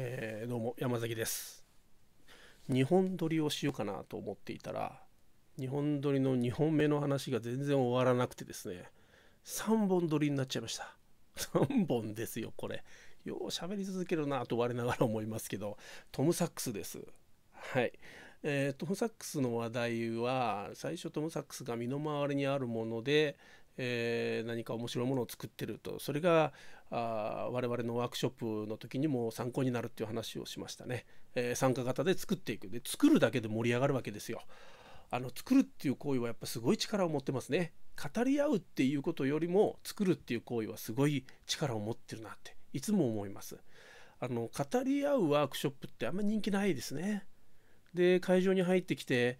えー、どうも山崎です2本撮りをしようかなと思っていたら2本撮りの2本目の話が全然終わらなくてですね3本撮りになっちゃいました3本ですよこれよう喋り続けるなと我ながら思いますけどトム・サックスですはいえー、トム・サックスの話題は最初トム・サックスが身の回りにあるもので、えー、何か面白いものを作ってるとそれがあ我々のワークショップの時にも参考になるっていう話をしましたね、えー、参加型で作っていくで作るだけで盛り上がるわけですよあの作るっていう行為はやっぱすごい力を持ってますね語り合うっていうことよりも作るっていう行為はすごい力を持ってるなっていつも思いますあの語り合うワークショップってあんま人気ないですねで会場に入ってきて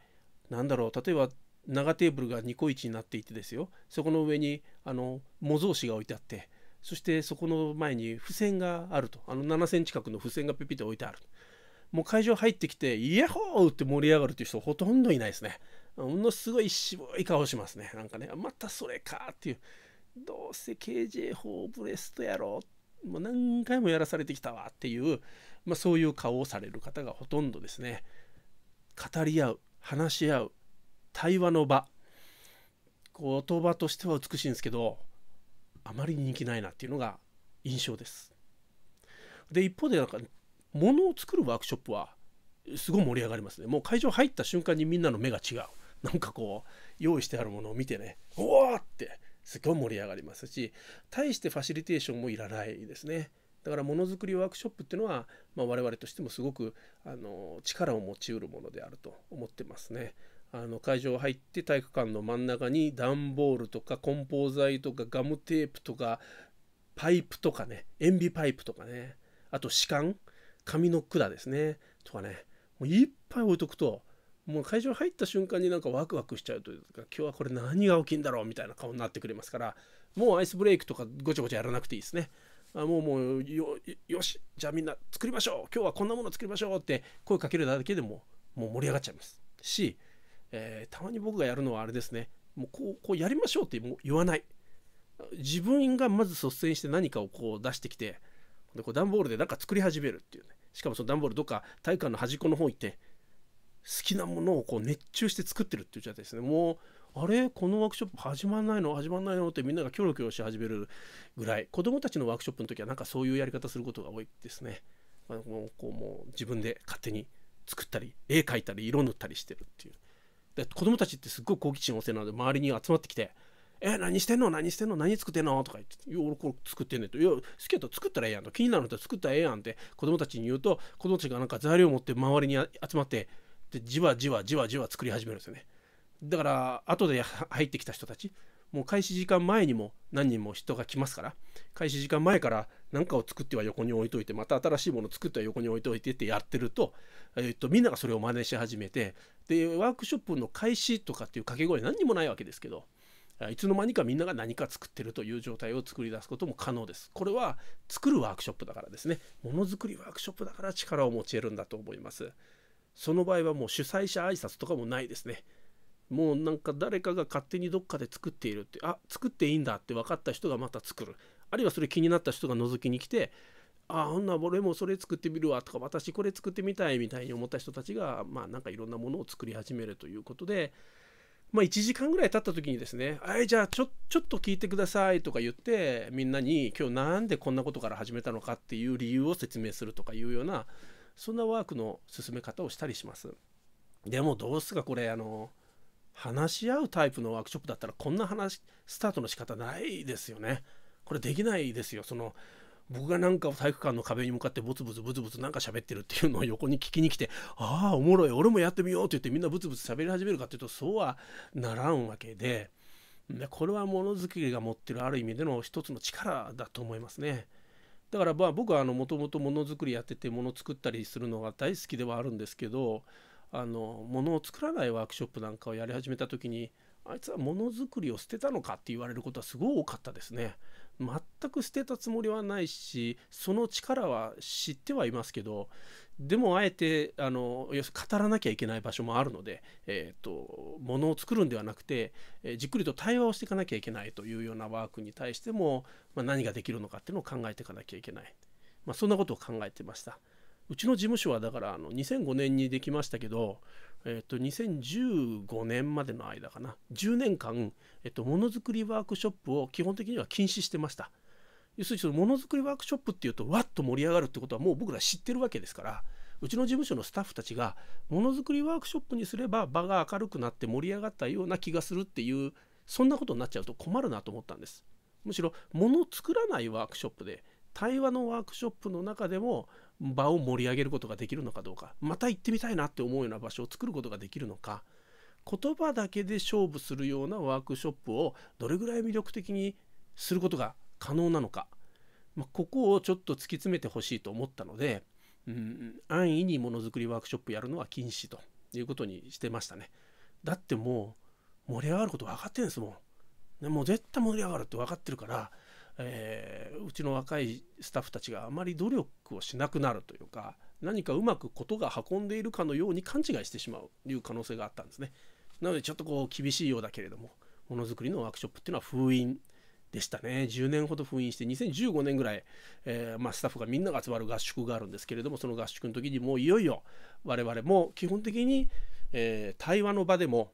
なんだろう例えば長テーブルが2個置になっていてですよそこの上にあの模造紙が置いてあってそしてそこの前に付箋があるとあの7センチ角の付箋がピピって置いてあるもう会場入ってきて「イエホー!」って盛り上がるっていう人ほとんどいないですねものすごい渋い顔しますねなんかねまたそれかっていうどうせ KJ 4ブレストやろもう何回もやらされてきたわっていう、まあ、そういう顔をされる方がほとんどですね語り合う話し合う対話の場言葉としては美しいんですけどあまり人気ないなっていうのが印象ですで一方でなんか物を作るワークショップはすごい盛り上がりますねもう会場入った瞬間にみんなの目が違うなんかこう用意してあるものを見てねおおってすごい盛り上がりますし対してファシリテーションもいらないですねだからものづくりワークショップっていうのは、まあ、我々としてもすごくあの力を持ちうるものであると思ってますね。あの会場入って体育館の真ん中に段ボールとか梱包材とかガムテープとかパイプとかね塩ビパイプとかねあと歯間紙の管ですねとかねもういっぱい置いとくともう会場入った瞬間になんかワクワクしちゃうというか今日はこれ何が起きんだろうみたいな顔になってくれますからもうアイスブレイクとかごちゃごちゃやらなくていいですね。あもうもうよしじゃあみんな作りましょう今日はこんなもの作りましょうって声かけるだけでももう盛り上がっちゃいますしえー、たまに僕がやるのはあれですねもうこうこうやりましょうってもう言わない自分がまず率先して何かをこう出してきてでこう段ボールで何か作り始めるっていうねしかもその段ボールどっか体育館の端っこの方行って好きなものをこう熱中して作ってるっていう状態ですねもうあれこのワークショップ始まんないの始まんないのってみんながキョロキョロし始めるぐらい子どもたちのワークショップの時はなんかそういうやり方することが多いですね。あのこうもう自分で勝手に作ったり絵描いたり色塗ったりしてるっていうで子供たちってすっごい好奇心旺盛なので周りに集まってきて「え何してんの何してんの何作ってんの?」とか言って「俺これ作ってんねん」と「いや好きやったら作ったらええやん」と「気になるんだったら作ったらええやん」って子供たちに言うと子供たちがなんか材料を持って周りに集まってでじわじわじわじわ作り始めるんですよねだから後で 入ってきた人たちもう開始時間前にも何人も人が来ますから開始時間前から何かを作っては横に置いといてまた新しいものを作っては横に置いといてってやってると,、えー、っとみんながそれを真似し始めてでワークショップの開始とかっていう掛け声何にもないわけですけどいつの間にかみんなが何か作ってるという状態を作り出すことも可能です。これは作るワークショップだからですね。ものづくりワークショップだから力を持ち得るんだと思います。その場合はもう主催者挨拶とかもないですね。もうなんか誰かが勝手にどっかで作っているってあ作っていいんだって分かった人がまた作るあるいはそれ気になった人が覗きに来てあほんな俺もそれ作ってみるわとか私これ作ってみたいみたいに思った人たちがまあなんかいろんなものを作り始めるということでまあ1時間ぐらい経った時にですね「はいじゃあちょちょっと聞いてください」とか言ってみんなに今日なんでこんなことから始めたのかっていう理由を説明するとかいうようなそんなワークの進め方をしたりします。でもどうすかこれあの話し合うタイプのワークショップだったらこんな話スタートの仕方ないですよね。これできないですよ。その僕がなんか体育館の壁に向かってブツブツブツブツなんか喋ってるっていうのを横に聞きに来て「ああおもろい俺もやってみよう」って言ってみんなブツブツ喋り始めるかっていうとそうはならんわけででこれはものづくりが持ってるある意味での一つの力だと思いますね。だからまあ僕はもともとものづくりやっててもの作ったりするのが大好きではあるんですけどあの物を作らないワークショップなんかをやり始めた時にあいつはものづくりを捨てたのかって言われることはすごい多かったですね。全く捨てたつもりはないしその力は知ってはいますけどでもあえてあの要するに語らなきゃいけない場所もあるので、えーと、と物を作るんではなくて、えー、じっくりと対話をしていかなきゃいけないというようなワークに対しても、まあ、何ができるのかっていうのを考えていかなきゃいけない、まあ、そんなことを考えてました。うちの事務所はだからあの2005年にできましたけど、えっと、2015年までの間かな10年間、えっと、ものづくりワークショップを基本的には禁止してました要するにそのものづくりワークショップっていうとわっと盛り上がるってことはもう僕ら知ってるわけですからうちの事務所のスタッフたちがものづくりワークショップにすれば場が明るくなって盛り上がったような気がするっていうそんなことになっちゃうと困るなと思ったんですむしろもの作らないワークショップで対話のワークショップの中でも場を盛り上げることができるのかどうかまた行ってみたいなって思うような場所を作ることができるのか言葉だけで勝負するようなワークショップをどれぐらい魅力的にすることが可能なのか、まあ、ここをちょっと突き詰めてほしいと思ったので、うん、安易にものづくりワークショップやるのは禁止ということにしてましたね。だってもう盛り上がること分かってるんですもん。ね、もう絶対盛り上がるって分かってるからえー、うちの若いスタッフたちがあまり努力をしなくなるというか何かうまくことが運んでいるかのように勘違いしてしまうという可能性があったんですね。なのでちょっとこう厳しいようだけれどもものづくりのワークショップっていうのは封印でしたね10年ほど封印して2015年ぐらい、えー、まあ、スタッフがみんなが集まる合宿があるんですけれどもその合宿の時にもういよいよ我々も基本的に、えー、対話の場でも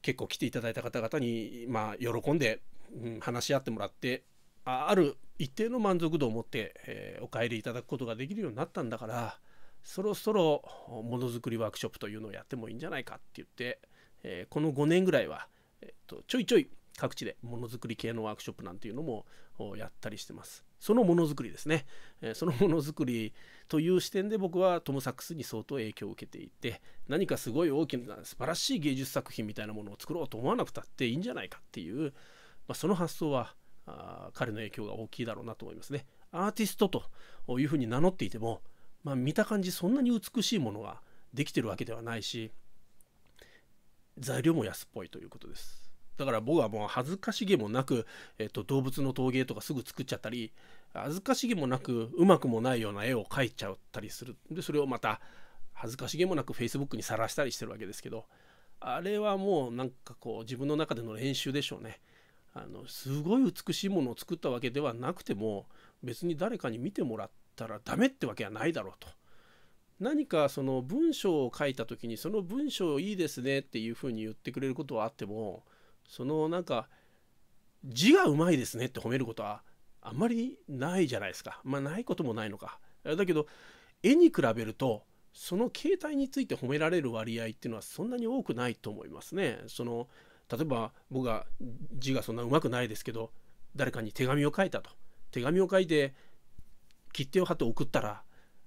結構来ていただいた方々に、まあ、喜んで、うん、話し合ってもらってある一定の満足度を持って、えー、お帰りいただくことができるようになったんだからそろそろものづくりワークショップというのをやってもいいんじゃないかって言って、えー、この5年ぐらいは、えーと、ちょいちょい各地でものづくり系のワークショップなんていうのもやったりしてます。そのものづくりですね、えー、そのものづくりという視点で僕はトム・サックスに相当影響を受けていて何かすごい大きな素晴らしい芸術作品みたいなものを作ろうと思わなくたっていいんじゃないかっていう、まあ、その発想はあ彼の影響が大きいだろうなと思いますね。アーティストというふうに名乗っていても、まあ、見た感じそんなに美しいものができてるわけではないし材料も安っぽいということです。だから僕はもう恥ずかしげもなく、えっと、動物の陶芸とかすぐ作っちゃったり恥ずかしげもなくうまくもないような絵を描いちゃったりするでそれをまた恥ずかしげもなく Facebook にさらしたりしてるわけですけどあれはもうなんかこう自分の中での練習でしょうね。あのすごい美しいものを作ったわけではなくても別に誰かに見てもらったらダメってわけはないだろうと。何かその文章を書いた時にその文章いいですねっていうふうに言ってくれることはあってもそのなんか字がうまいですねって褒めることはあんまりないじゃないですかまあないこともないのかだけど絵に比べるとその形態について褒められる割合っていうのはそんなに多くないと思いますねその例えば僕が字がそんなうまくないですけど誰かに手紙を書いたと手紙を書いて切手を貼って送ったら、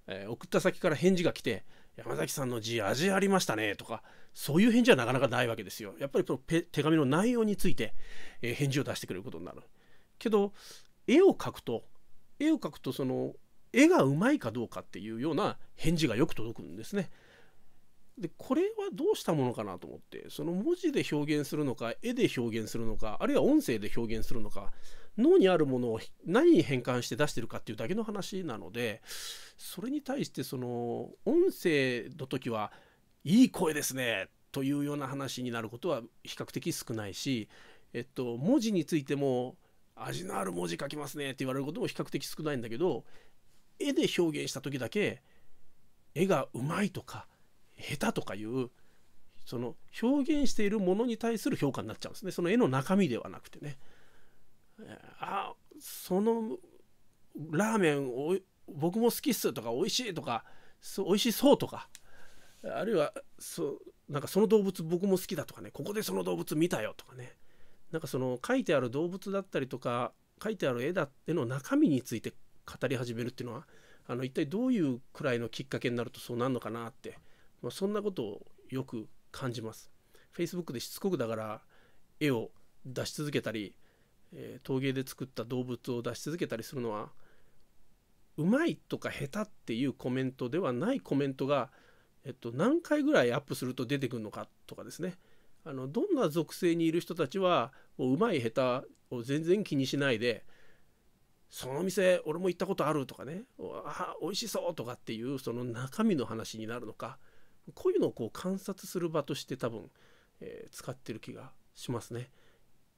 えー、送った先から返事が来て「山崎さんの字味ありましたね」とかそういう返事はなかなかないわけですよ。やっぱりその手紙の内容について、えー、返事を出してくれることになる。けど絵を描くと絵を描くとその絵がうまいかどうかっていうような返事がよく届くんですね。でこれはどうしたものかなと思ってその文字で表現するのか絵で表現するのかあるいは音声で表現するのか脳にあるものを何に変換して出してるかっていうだけの話なのでそれに対してその音声の時はいい声ですねというような話になることは比較的少ないし、えっと、文字についても味のある文字書きますねって言われることも比較的少ないんだけど絵で表現した時だけ絵がうまいとか下手とかいうその表現しているものに対する評価になっちゃうんですねその絵の中身ではなくてねあそのラーメンを僕も好きっすとか美味しいとかそ美味しそうとかあるいはそなんかその動物僕も好きだとかねここでその動物見たよとかねなんかその書いてある動物だったりとか書いてある絵だての中身について語り始めるっていうのはあの一体どういうくらいのきっかけになるとそうなるのかなってまあ、そんなことをよく感じます Facebook でしつこくだから絵を出し続けたり、えー、陶芸で作った動物を出し続けたりするのはうまいとか下手っていうコメントではないコメントが、えっと、何回ぐらいアップすると出てくるのかとかですねあのどんな属性にいる人たちはもうまい下手を全然気にしないでその店俺も行ったことあるとかねあおいしそうとかっていうその中身の話になるのかこういうのをこう観察する場として多分、えー、使ってる気がしますね。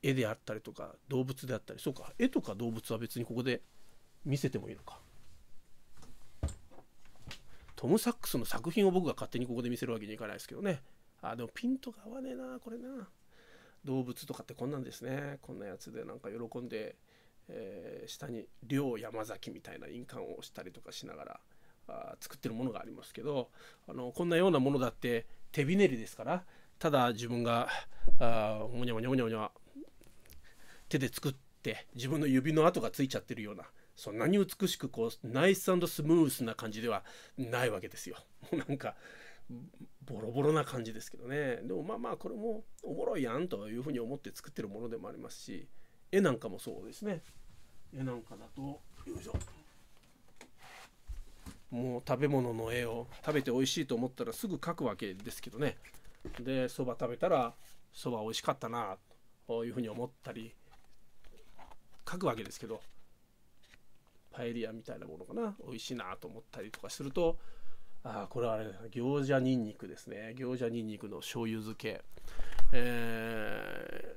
絵であったりとか動物であったりそうか絵とか動物は別にここで見せてもいいのか。トム・サックスの作品を僕が勝手にここで見せるわけにいかないですけどね。あでもピントが合わねえなこれな。動物とかってこんなんですね。こんなやつでなんか喜んで、えー、下に「両山崎」みたいな印鑑を押したりとかしながら。作ってるものがありますけどあのこんなようなものだって手びねりですからただ自分があもにゃもにゃもにゃもにゃ手で作って自分の指の跡がついちゃってるようなそんなに美しくこうナイススムースな感じではないわけですよ。も うなんかボロボロな感じですけどねでもまあまあこれもおもろいやんというふうに思って作ってるものでもありますし絵なんかもそうですね絵なんかだとよいしょもう食べ物の絵を食べて美味しいと思ったらすぐ描くわけですけどねでそば食べたらそば美味しかったなというふうに思ったり書くわけですけどパエリアみたいなものかな美味しいなと思ったりとかするとああこれはあれ餃子にんにくですね餃子にんにくの醤油漬け、え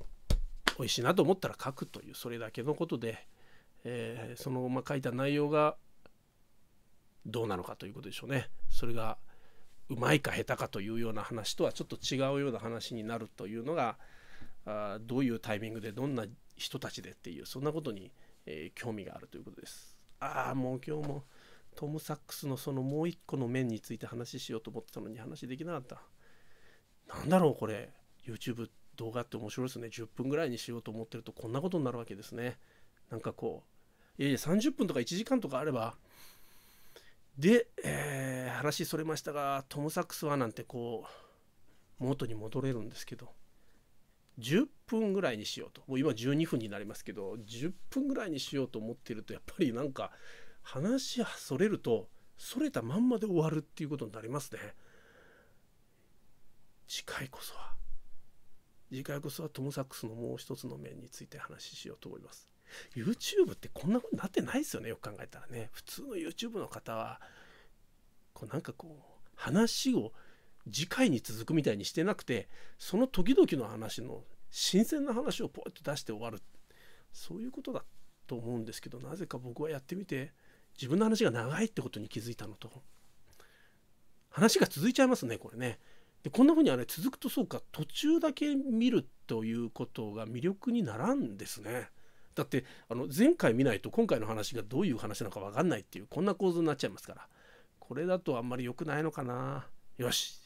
ー、美味しいなと思ったら書くというそれだけのことで、えー、その、まま書いた内容がどうなのかということでしょうね。それがうまいか下手かというような話とはちょっと違うような話になるというのがあどういうタイミングでどんな人たちでっていうそんなことに、えー、興味があるということです。ああもう今日もトム・サックスのそのもう一個の面について話しようと思ってたのに話できなかった。何だろうこれ YouTube 動画って面白いですね10分ぐらいにしようと思ってるとこんなことになるわけですね。なんかこういやいや30分とか1時間とかあればで、えー、話それましたがトム・サックスはなんてこう元に戻れるんですけど10分ぐらいにしようともう今12分になりますけど10分ぐらいにしようと思ってるとやっぱりなんか話はそれるとそれたまんまで終わるっていうことになりますね。次回こそは次回こそはトム・サックスのもう一つの面について話ししようと思います。YouTube ってこんなことになってないですよねよく考えたらね普通の YouTube の方はこうなんかこう話を次回に続くみたいにしてなくてその時々の話の新鮮な話をポッと出して終わるそういうことだと思うんですけどなぜか僕はやってみて自分の話が長いってことに気づいたのと話が続いちゃいますねこれね。でこんな風にあれ続くとそうか途中だけ見るということが魅力にならんですね。だってあの前回見ないと今回の話がどういう話なのか分かんないっていうこんな構図になっちゃいますからこれだとあんまり良くないのかなよし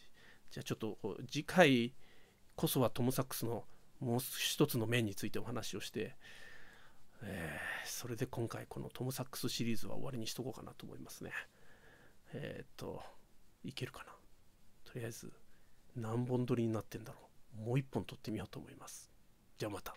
じゃあちょっと次回こそはトム・サックスのもう一つの面についてお話をして、えー、それで今回このトム・サックスシリーズは終わりにしとこうかなと思いますねえー、っといけるかなとりあえず何本撮りになってんだろうもう一本撮ってみようと思いますじゃあまた